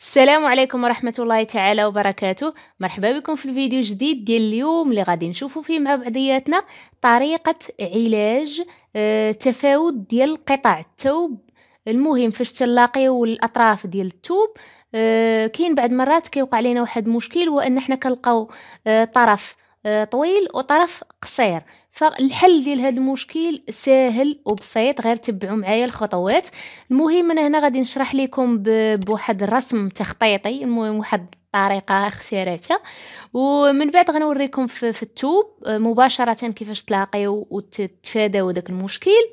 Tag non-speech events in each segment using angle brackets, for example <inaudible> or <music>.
السلام عليكم ورحمة الله تعالى وبركاته مرحبا بكم في الفيديو جديد ديال اليوم اللي غادي نشوفوا فيه مع بعضياتنا طريقة علاج آه، تفاوت ديال قطع التوب المهم فاش تلاقيو الاطراف ديال التوب آه، كاين بعد مرات كيوقع لنا واحد المشكل هو ان حنا كنلقاو آه، طرف طويل وطرف قصير فالحل ديال هذا المشكل ساهل وبسيط غير تبعوا معايا الخطوات المهم انا هنا غادي نشرح لكم بواحد الرسم تخطيطي المهم واحد الطريقه اختياراتها ومن بعد غنوريكم في التوب مباشره كيفاش تلاقيو وتتفاداو داك المشكل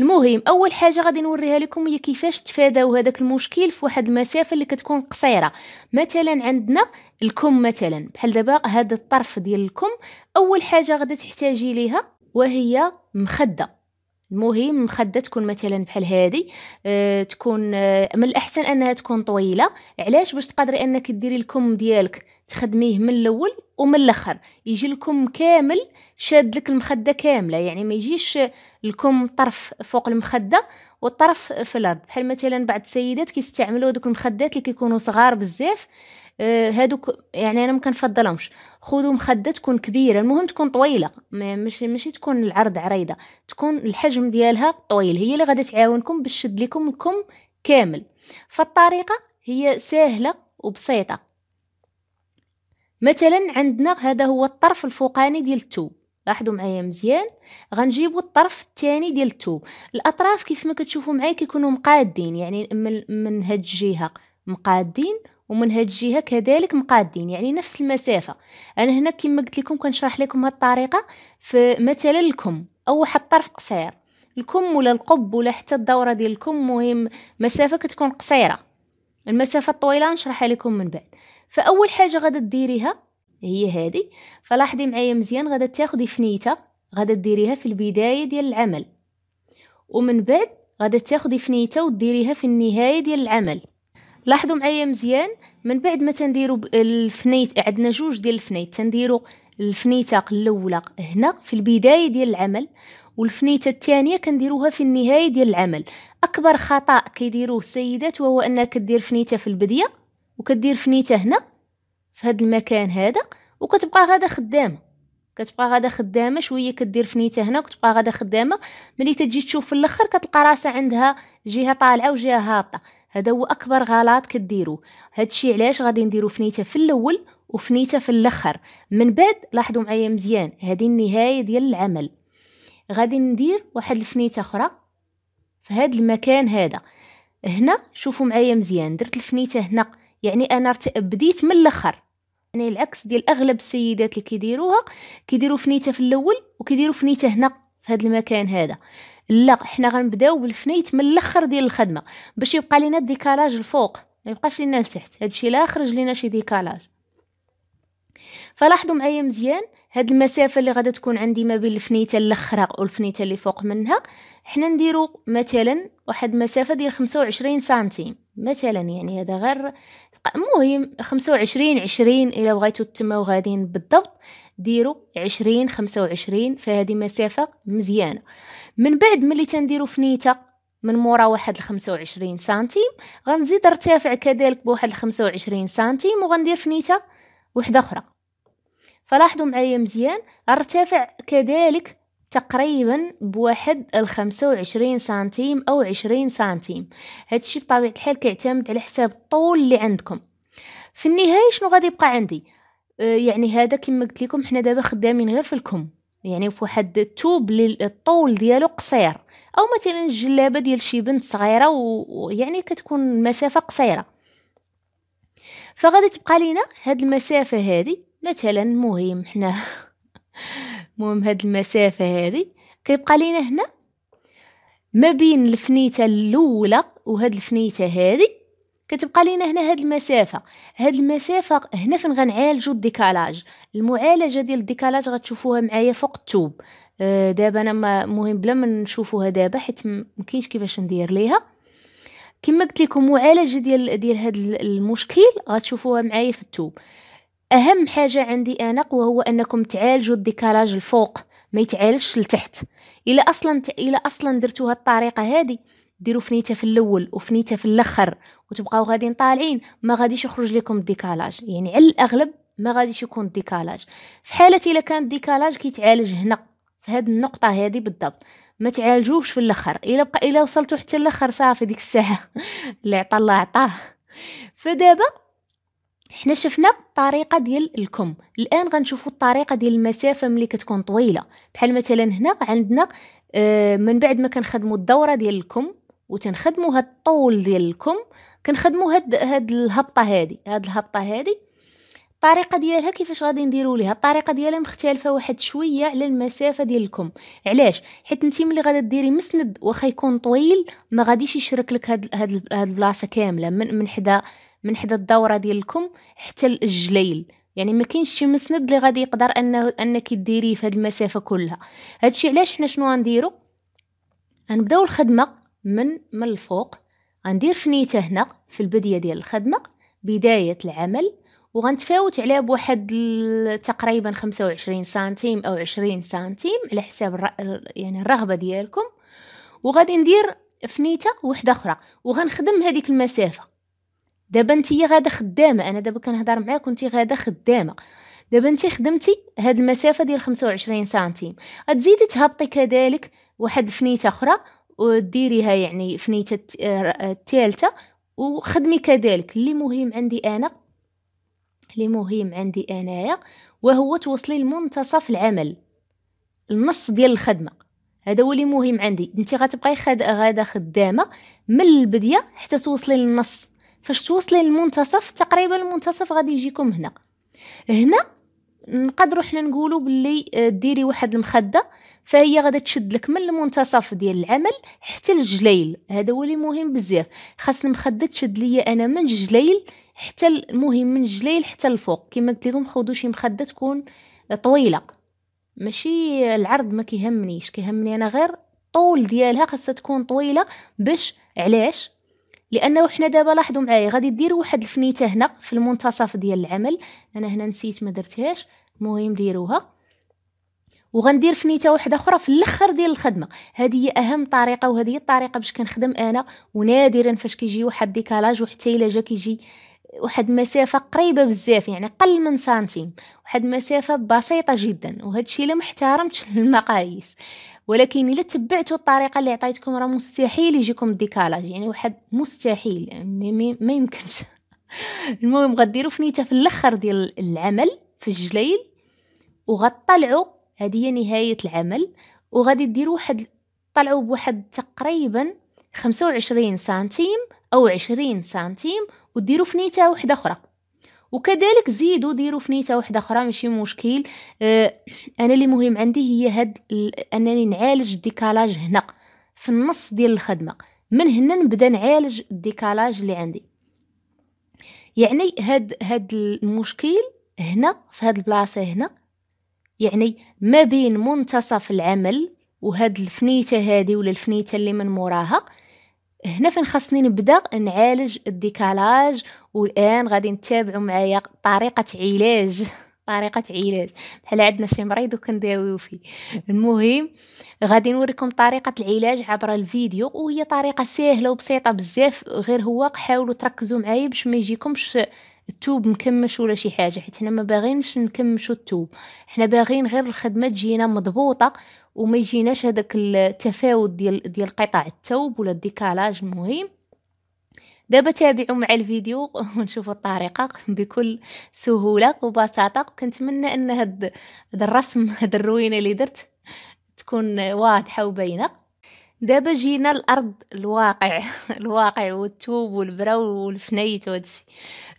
المهم اول حاجه غادي نوريها لكم هي كيفاش تفاداو هذاك المشكل في واحد المسافه اللي كتكون قصيره مثلا عندنا الكم مثلا بحال دابا هذا الطرف ديال الكم اول حاجه غادي تحتاجي ليها وهي مخده المهم مخده تكون مثلا بحال هذه أه تكون أه من الاحسن انها تكون طويله علاش باش تقدري انك ديري الكم ديالك تخدميه من الاول ومن الاخر يجي لكم كامل شاد لك المخده كامله يعني ما يجيش لكم طرف فوق المخده والطرف في الارض بحال مثلا بعض السيدات كيستعملوا دوك المخدات اللي كيكونوا صغار بزاف آه هادوك يعني انا ما كنفضلهمش خذوا مخده تكون كبيره المهم تكون طويله ماشي ماشي تكون العرض عريضه تكون الحجم ديالها طويل هي اللي غادي تعاونكم باش تشد لكم الكم كامل فالطريقه هي سهله وبسيطه مثلا عندنا هذا هو الطرف الفوقاني ديال التوب لاحظوا معايا مزيان غنجيبوا الطرف الثاني ديال التوب الاطراف كيف ما كتشوفوا معايا كيكونوا مقادين يعني من من هاد الجهه مقادين ومن هاد الجهه كذلك مقادين يعني نفس المسافه انا هنا كما قلت لكم كنشرح لكم هاد الطريقه في مثلا الكم او واحد الطرف قصير الكم ولا القب ولا حتى الدوره ديال الكم مهم مسافه كتكون قصيره المسافه الطويله نشرحها لكم من بعد فاول حاجه غادا ديريها هي هذه فلاحظي معايا مزيان غادا تاخدي فنيته غادا ديريها في البدايه ديال العمل ومن بعد غادا تاخدي فنيته وديريها في النهايه ديال العمل لاحظوا معايا مزيان من بعد ما تنديروا الفنيت عندنا جوج ديال الفنيت تنديروا الفنيته الاولى هنا في البدايه ديال العمل والفنيته الثانيه كنديروها في النهايه ديال العمل اكبر خطا كيديروه السيدات وهو انها كدير فنيته في البديه وكدير فنيته هنا في هذا المكان هذا وكتبقى غادا خدامه كتبقى غادا خدامه شويه كدير فنيته هنا وكتبقى غادا خدامه ملي كتجي تشوف في الاخر كتلقى راسها عندها جهه طالعه وجهه هابطه هذا هو اكبر غلط كديروه هادشي علاش غادي نديرو فنيته في الاول وفنيته في الاخر من بعد لاحظوا معايا مزيان هذه النهايه ديال العمل غادي ندير واحد الفنيته اخرى في هذا المكان هذا هنا شوفوا معايا مزيان درت الفنيته هنا يعني انا بديت من الاخر يعني العكس ديال اغلب السيدات اللي كيديروها كيديروا فنيته في الاول وكيديروا فنيته هنا في هذا المكان هذا لا حنا غنبداو بالفنيت من الاخر ديال الخدمه باش يبقى لنا الديكالاج الفوق ما يبقاش لنا لتحت هادشي لا خرج لنا شي ديكالاج فلاحظوا معايا مزيان هاد المسافه اللي غادا تكون عندي ما بين الفنيته الاخرى والفنيته اللي فوق منها حنا نديرو مثلا واحد المسافه ديال 25 سنتيم مثلا يعني هذا غير المهم خمسة 20 عشرين إلا بغيتو تتموا غاديين بالضبط ديروا عشرين خمسة فهذه مسافة مزيانة من بعد ملي تنديرو فنيتة من مورا واحد الخمسة وعشرين سنتيم غنزيد ارتفع كذلك بواحد الخمسة وعشرين سنتيم وغندير فنيتة وحدة أخرى فلاحظوا معايا مزيان ارتفع كذلك تقريبا بواحد الخمسة وعشرين سنتيم أو عشرين سنتيم هادشي بطبيعة الحال كيعتمد على حساب الطول اللي عندكم في النهاية شنو غادي يبقى عندي آه، يعني هذا كما قلت لكم حنا دابا خدامين غير في الكم يعني في واحد التوب الطول ديالو قصير او مثلا الجلابه ديال شي بنت صغيره ويعني كتكون مسافه قصيره فغادي تبقى لينا هاد المسافه هادي مثلا مهم حنا <laughs> مهم هاد المسافة هادي كيبقى لينا هنا ما بين الفنيتة الاولى وهاد الفنيتة هادي كتبقى لينا هنا هاد المسافة هاد المسافة هنا فين غنعالجو الديكالاج المعالجة ديال الديكالاج غتشوفوها معايا فوق التوب آه، دابا انا مهم بلا ما نشوفوها دابا حيت مكينش كيفاش ندير ليها كما قلت لكم معالجه ديال ديال هاد المشكل غتشوفوها معايا في التوب أهم حاجة عندي أنا وهو أنكم تعالجوا الديكالاج الفوق ما يتعالجش لتحت إلا أصلا إلا أصلا درتوها الطريقة هذه ديروا فنيته في الاول وفنيته في الاخر وتبقاو غاديين طالعين ما غاديش يخرج لكم الديكالاج يعني على الاغلب ما غاديش يكون الديكالاج في حاله الا كان الديكالاج كيتعالج هنا في هذه النقطه هذه بالضبط ما تعالجوش في الاخر الا بقى الا وصلتوا حتى الاخر صافي ديك الساعه <laughs> اللي عطى الله عطاه فدابا حنا شفنا الطريقه ديال الكم الان غنشوفوا الطريقه ديال المسافه ملي كتكون طويله بحال مثلا هنا عندنا آه، من بعد ما كنخدموا الدوره ديال الكم وتنخدموا هاد الطول ديال الكم كنخدموا هاد هاد الهبطه هادي هاد الهبطه هادي الطريقه ديالها كيفاش غادي نديروا ليها الطريقه ديالها مختلفه واحد شويه على المسافه ديالكم علاش حيت انت ملي غادي ديري مسند واخا يكون طويل ما غاديش يشرك لك هاد هاد, هاد البلاصه كامله من من حدا من حدا الدوره ديالكم حتى الجليل يعني ما كاينش شي مسند اللي غادي يقدر انه انك ديريه في هاد المسافه كلها هادشي علاش حنا شنو غنديرو غنبداو الخدمه من من الفوق غندير فنيته هنا في البديه ديال الخدمه بدايه العمل وغنتفاوت عليها بواحد تقريبا 25 سنتيم او 20 سنتيم على حساب الر... يعني الرغبه ديالكم وغادي ندير فنيته وحده اخرى وغنخدم هذيك المسافه دابا نتي غادا خدامه انا دابا كنهضر معاك وانت غادا خدامه دابا انت خدمتي هاد المسافه ديال 25 سنتيم غتزيدي تهبطي كذلك واحد فنيته اخرى وديريها يعني فنيته آه، آه، الثالثه وخدمي كذلك اللي مهم عندي انا اللي مهم عندي انايا وهو توصلي لمنتصف العمل النص ديال الخدمه هذا هو اللي مهم عندي انت غتبقاي خد... غاده خدامه من البديه حتى توصلي للنص فاش توصلي للمنتصف تقريبا المنتصف غادي يجيكم هنا هنا نقدروا حنا نقولوا باللي آه، ديري واحد المخده فهي غادا تشد لك من المنتصف ديال العمل حتى الجليل هذا هو اللي مهم بزاف خاص المخده تشد ليا انا من الجليل حتى المهم من الجليل حتى الفوق كما قلت لكم خذوا شي مخده تكون طويله ماشي العرض ما كيهمنيش كيهمني انا غير الطول ديالها خاصها تكون طويله باش علاش لانه حنا دابا لاحظوا معايا غادي دير واحد الفنيته هنا في المنتصف ديال العمل انا هنا نسيت ما درتهاش المهم ديروها وغندير فنيته واحده اخرى في الاخر ديال الخدمه هذه هي اهم طريقه وهذه هي الطريقه باش كنخدم انا ونادرا فاش كيجي واحد ديكالاج وحتى الا جا كيجي واحد المسافة قريبة بزاف يعني قل من سنتيم واحد المسافة بسيطة جدا وهذا الشيء الا المقاييس ولكن الا تبعتوا الطريقه اللي عطيتكم راه مستحيل يجيكم ديكالاج يعني واحد مستحيل يعني ما يمكنش <laughs> المهم غديروا فنيته في الاخر ديال العمل في الجليل وغطلعوا هذه هي نهايه العمل وغادي ديروا واحد طلعوا بواحد تقريبا 25 سنتيم او 20 سنتيم وديروا فنيته واحده اخرى وكذلك زيدوا ديروا فنيته واحده اخرى ماشي مشكل آه انا اللي مهم عندي هي هاد انني نعالج الديكالاج هنا في النص ديال الخدمه من هنا نبدا نعالج الديكالاج اللي عندي يعني هاد هاد المشكل هنا في هاد البلاصه هنا يعني ما بين منتصف العمل وهاد الفنيته هادي ولا الفنيته اللي من موراها هنا فين خاصني نبدا نعالج الديكالاج والان غادي نتابعوا معايا طريقه علاج <laughs> طريقه علاج بحال عندنا شي مريض وكنداويو فيه المهم غادي نوريكم طريقه العلاج عبر الفيديو وهي طريقه سهله وبسيطه بزاف غير هو حاولوا تركزوا معايا باش ما يجيكمش التوب مكمش ولا شي حاجه حيت حنا ما باغينش نكمشوا التوب حنا باغين غير الخدمه تجينا مضبوطه وما يجيناش هذاك التفاوت ديال ديال قطع التوب ولا الديكالاج المهم دابا تابعوا مع الفيديو <laughs> ونشوفوا الطريقه <laughs> بكل سهوله وبساطه وكنتمنى ان هاد الرسم هاد الروينه اللي درت تكون واضحه وباينه دابا جينا الارض الواقع <laughs> الواقع والتوب والبرا والفنيت وهادشي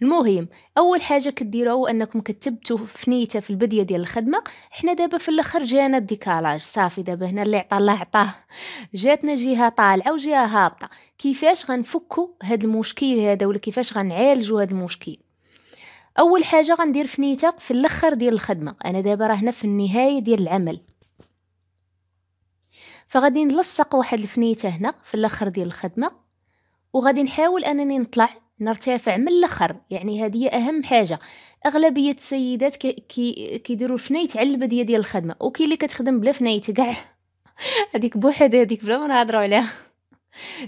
المهم اول حاجه كديروها هو انكم كتبتوا فنيته في البديه ديال الخدمه حنا دابا في الاخر جانا الديكالاج صافي دابا هنا اللي عطى الله عطاه جاتنا جهه طالعه وجهه هابطه كيفاش غنفكوا هاد المشكل هذا ولا كيفاش غنعالجوا هاد المشكل اول حاجه غندير فنيته في الاخر ديال الخدمه انا دابا راه هنا في النهايه ديال العمل فغادي نلصق واحد الفنيته هنا في الاخر ديال الخدمه وغادي نحاول انني نطلع نرتفع من الاخر يعني هذه هي اهم حاجه اغلبيه السيدات كي كيديروا الفنيت على البديه ديال الخدمه وكاين اللي كتخدم بلا فنيت كاع <laughs> هذيك بوحدها هذيك بلا ما نهضروا عليها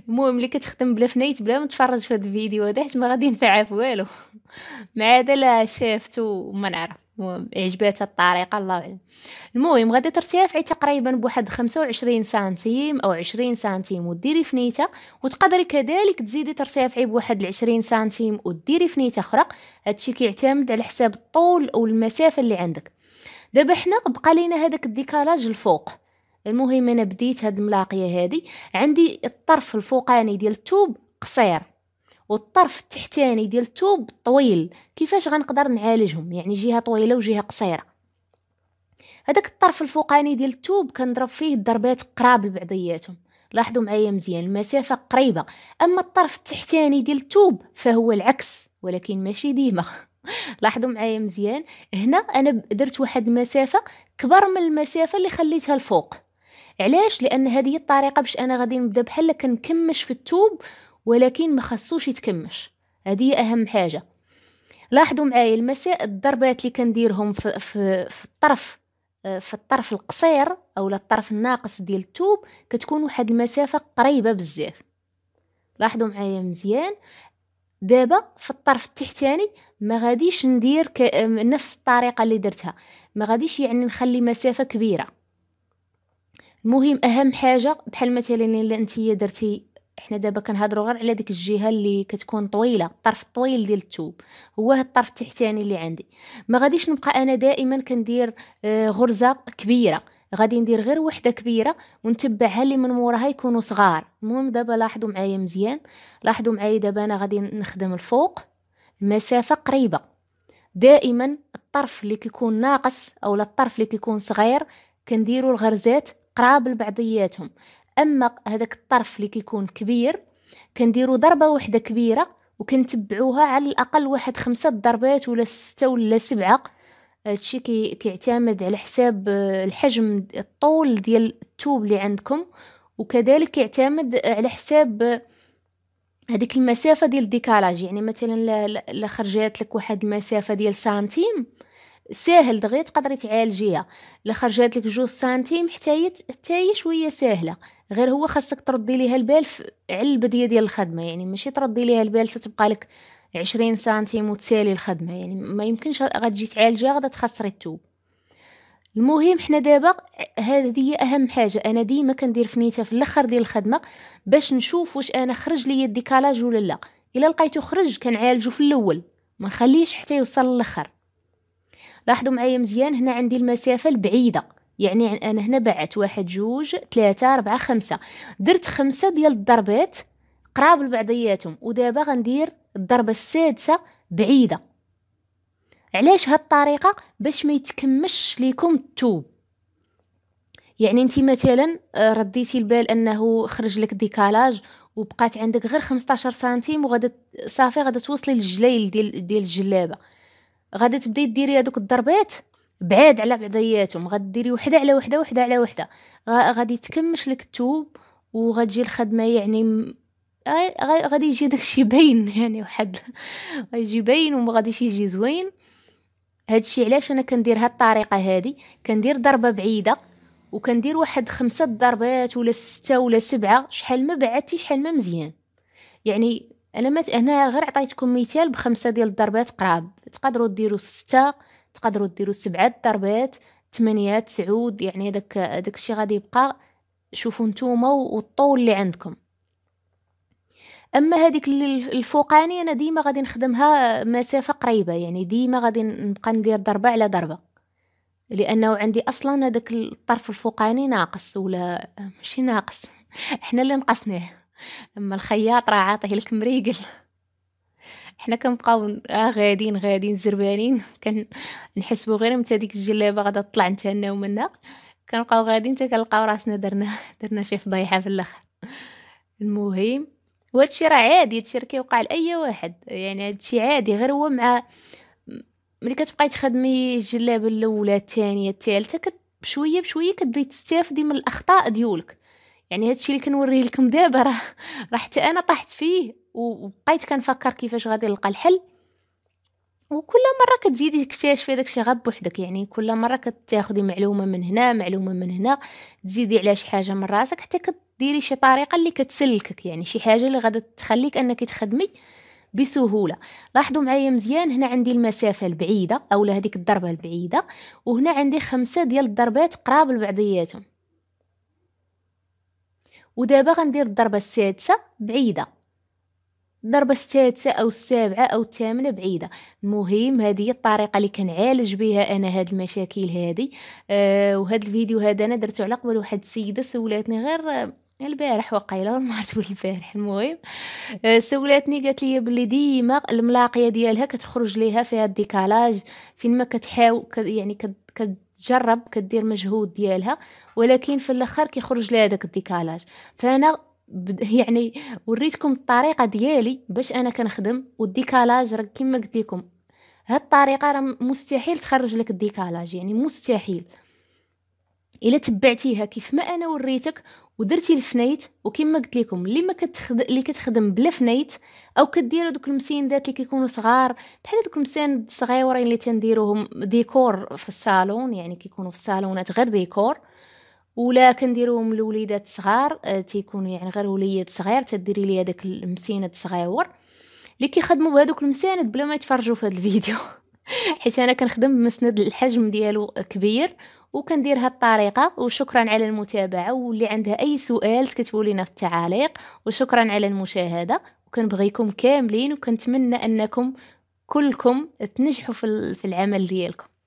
المهم اللي كتخدم بلا فنيت بلا ما تفرج في هذا الفيديو هذا حيت ما غادي ينفع في والو <laughs> مع هذا لا شافت وما نعرف عجباتها الطريقه الله اعلم المهم غادي ترتفعي تقريبا بواحد 25 سنتيم او 20 سنتيم وديري فنيته وتقدري كذلك تزيدي ترتفعي بواحد 20 سنتيم وديري فنيته اخرى هادشي كيعتمد على حساب الطول او المسافه اللي عندك دابا حنا بقى لينا هذاك الديكالاج الفوق المهم انا بديت هاد الملاقيه هادي عندي الطرف الفوقاني ديال التوب قصير والطرف التحتاني ديال التوب طويل كيفاش غنقدر نعالجهم يعني جهه طويله وجهه قصيره هذاك الطرف الفوقاني ديال التوب كنضرب فيه الضربات قراب لبعضياتهم لاحظوا معايا مزيان المسافه قريبه اما الطرف التحتاني ديال التوب فهو العكس ولكن ماشي ديما <laughs> لاحظوا معايا مزيان هنا انا درت واحد المسافه كبر من المسافه اللي خليتها الفوق علاش لان هذه الطريقه باش انا غادي نبدا بحال كنكمش في التوب ولكن ما خصوش يتكمش هذه اهم حاجه لاحظوا معايا المساء الضربات اللي كنديرهم في, في, في الطرف آه، في الطرف القصير او الطرف الناقص ديال التوب كتكون واحد المسافه قريبه بزاف لاحظوا معايا مزيان دابا في الطرف التحتاني ما غاديش ندير آه، نفس الطريقه اللي درتها ما غاديش يعني نخلي مسافه كبيره المهم اهم حاجه بحال مثلا الا انت درتي حنا دابا كنهضروا غير على ديك الجهه اللي كتكون طويله الطرف الطويل ديال الثوب هو هاد الطرف التحتاني اللي عندي ما غاديش نبقى انا دائما كندير آه، غرزه كبيره غادي ندير غير وحده كبيره ونتبعها اللي من موراها يكونوا صغار المهم دابا لاحظوا معايا مزيان لاحظوا معايا دابا انا غادي نخدم الفوق المسافه قريبه دائما الطرف اللي كيكون ناقص او الطرف اللي كيكون صغير كنديروا الغرزات قراب لبعضياتهم اما هذاك الطرف اللي كيكون كبير كنديرو ضربه واحده كبيره وكنتبعوها على الاقل واحد خمسة ضربات ولا ستة ولا سبعة هادشي كي كيعتمد على حساب آه، الحجم الطول ديال التوب اللي عندكم وكذلك يعتمد على حساب آه، هذيك المسافه ديال الديكالاج يعني مثلا لا خرجات لك واحد المسافه ديال سنتيم ساهل دغيا تقدري تعالجيها الا خرجات لك جوج سنتيم حتى هي حتى هي شويه ساهله غير هو خاصك تردي ليها البال على البديه ديال الخدمه يعني ماشي تردي ليها البال تتبقى لك عشرين سنتيم وتسالي الخدمه يعني ما يمكنش غتجي تعالجيها غادا تخسري الثوب المهم حنا دابا هذه هي اهم حاجه انا ديما كندير فنيته في الاخر ديال الخدمه باش نشوف واش انا خرج لي الديكالاج ولا لا الا لقيتو خرج كنعالجو في الاول ما نخليش حتى يوصل للاخر لاحظوا معايا مزيان هنا عندي المسافة البعيدة يعني أنا هنا بعت واحد جوج ثلاثة أربعة خمسة درت خمسة ديال الضربات قراب لبعضياتهم ودابا غندير الضربة السادسة بعيدة علاش هاد الطريقة باش ما يتكمش ليكم التوب يعني انت مثلا آه، رديتي البال انه خرج لك ديكالاج وبقات عندك غير 15 سنتيم وغادي صافي غادي توصلي للجليل ديال ديال الجلابه غادي تبداي ديري هذوك الضربات بعاد على بعضياتهم غديري وحده على وحده وحده على وحده غادي تكمش لك الثوب وغتجي الخدمه يعني آه، غادي يجي داكشي باين <laughs> يعني واحد غيجي باين وما غاديش يجي زوين هادشي علاش انا كندير هاد الطريقه هادي كندير ضربه بعيده وكندير واحد خمسة ضربات ولا ستة ولا سبعة شحال ما بعدتي شحال ما مزيان يعني انا مت... هنا غير عطيتكم مثال بخمسه ديال الضربات قراب تقدروا ديروا سته تقدروا ديروا سبعه ضربات ثمانية تسعود يعني داك داك الشيء غادي يبقى شوفوا نتوما والطول اللي عندكم اما هذيك الفوقاني انا ديما غادي نخدمها مسافه قريبه يعني ديما غادي نبقى ندير ضربه على ضربه لانه عندي اصلا هذاك الطرف الفوقاني ناقص ولا ماشي ناقص <laughs> احنا اللي نقصناه اما الخياط راه عاطيه لك مريقل حنا كنبقاو آه غادين غادين زربانين كنحسبو غير متى ديك الجلابه غادا تطلع نتا لنا ومنا كنبقاو غادين حتى كنلقاو راسنا درنا <laughs> درنا شي فضيحه في الاخر المهم وهادشي راه عادي هادشي راه كيوقع لاي واحد يعني هادشي عادي غير هو مع ملي كتبقاي تخدمي الجلابه الاولى الثانيه الثالثه بشويه بشويه كتبداي تستافدي من الاخطاء ديولك يعني هادشي اللي كنوريه لكم دابا راه راه حتى انا طحت فيه وبقيت كنفكر كيفاش غادي نلقى الحل وكل مره كتزيدي تكتشفي داكشي غير بوحدك يعني كل مره كتاخدي معلومه من هنا معلومه من هنا تزيدي على شي حاجه من راسك حتى كديري شي طريقه اللي كتسلكك يعني شي حاجه اللي غادي تخليك انك تخدمي بسهوله لاحظوا معايا مزيان هنا عندي المسافه البعيده اولا هذيك الضربه البعيده وهنا عندي خمسه ديال الضربات قراب لبعضياتهم ودابا غندير الضربة السادسة بعيدة الضربة السادسة أو السابعة أو الثامنة بعيدة المهم هذه هي الطريقة اللي كنعالج بها أنا هاد المشاكل هذه أه وهاد الفيديو هذا أنا درته على قبل واحد السيدة سولاتني غير آه، البارح وقيله المرات البارح المهم آه، سولاتني قالت لي بلي ديما الملاقيه ديالها كتخرج ليها فيها الديكالاج فين ما كتحاول يعني كت كتجرب كدير مجهود ديالها ولكن في الاخر كيخرج لها داك الديكالاج فانا <laughs> يعني وريتكم الطريقه ديالي باش انا كنخدم والديكالاج راه كما قلت لكم هاد الطريقه راه مستحيل تخرج لك الديكالاج يعني مستحيل الا تبعتيها كيف ما انا وريتك ودرتي الفنايت وكما قلت لكم اللي ما كتخدم اللي كتخدم بلا فنايت او كدير دوك المسندات اللي كيكونوا صغار بحال دوك المسيند الصغيورين اللي تنديروهم ديكور في الصالون يعني كيكونوا في الصالونات غير ديكور ولا كنديروهم لوليدات صغار آه، تيكونوا يعني غير وليد صغير تديري لي هذاك المسند الصغيور اللي كيخدموا بهذوك المساند بلا ما يتفرجوا في هذا الفيديو <laughs> حيت انا كنخدم بمسند الحجم ديالو كبير وكندير هالطريقة وشكرا على المتابعة واللي عندها أي سؤال تكتبوا لنا في التعاليق وشكرا على المشاهدة وكنبغيكم كاملين وكنتمنى أنكم كلكم تنجحوا في العمل ديالكم